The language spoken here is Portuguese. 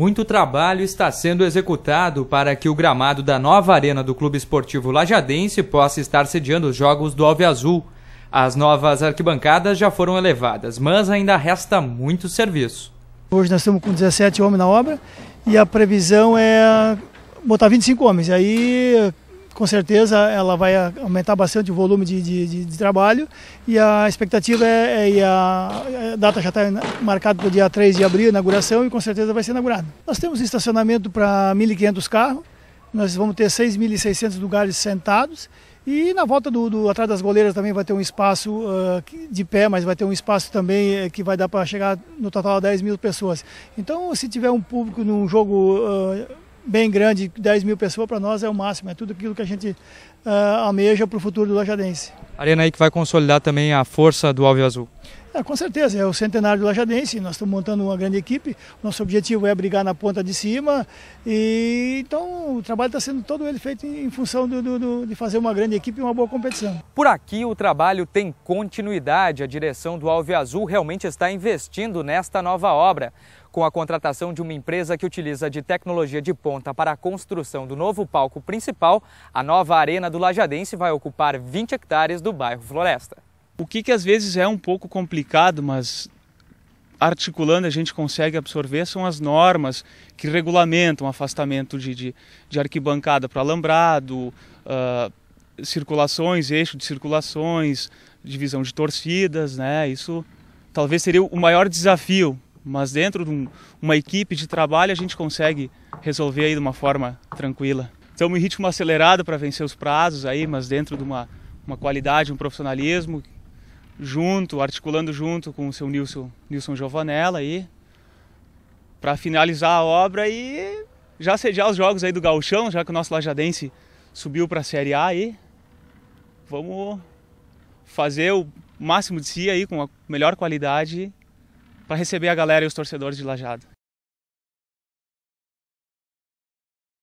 Muito trabalho está sendo executado para que o gramado da nova arena do Clube Esportivo Lajadense possa estar sediando os jogos do Alve Azul. As novas arquibancadas já foram elevadas, mas ainda resta muito serviço. Hoje nós estamos com 17 homens na obra e a previsão é botar 25 homens. Aí com certeza ela vai aumentar bastante o volume de, de, de, de trabalho e a expectativa é, é e a, a, data já está marcada para o dia 3 de abril, inauguração, e com certeza vai ser inaugurada. Nós temos estacionamento para 1.500 carros, nós vamos ter 6.600 lugares sentados e na volta do, do, atrás das goleiras também vai ter um espaço uh, de pé, mas vai ter um espaço também uh, que vai dar para chegar no total a 10 mil pessoas. Então, se tiver um público num jogo uh, bem grande, 10 mil pessoas para nós é o máximo, é tudo aquilo que a gente uh, almeja para o futuro do Lajadense. Arena aí que vai consolidar também a força do Alve Azul. É, com certeza, é o centenário do Lajadense, nós estamos montando uma grande equipe, nosso objetivo é brigar na ponta de cima, e então o trabalho está sendo todo ele feito em função do, do, do, de fazer uma grande equipe e uma boa competição. Por aqui o trabalho tem continuidade, a direção do Alve Azul realmente está investindo nesta nova obra. Com a contratação de uma empresa que utiliza de tecnologia de ponta para a construção do novo palco principal, a nova arena do Lajadense vai ocupar 20 hectares do do bairro Floresta. O que, que às vezes é um pouco complicado, mas articulando a gente consegue absorver são as normas que regulamentam afastamento de, de, de arquibancada para alambrado, uh, circulações, eixo de circulações, divisão de torcidas, né? Isso talvez seria o maior desafio, mas dentro de um, uma equipe de trabalho a gente consegue resolver aí de uma forma tranquila. Estamos em ritmo acelerado para vencer os prazos aí, mas dentro de uma uma qualidade, um profissionalismo junto, articulando junto com o seu Nilson, Nilson Giovanella aí, para finalizar a obra e já sediar os jogos aí do Gauchão, já que o nosso Lajadense subiu para a Série A aí. Vamos fazer o máximo de si aí com a melhor qualidade para receber a galera e os torcedores de Lajado.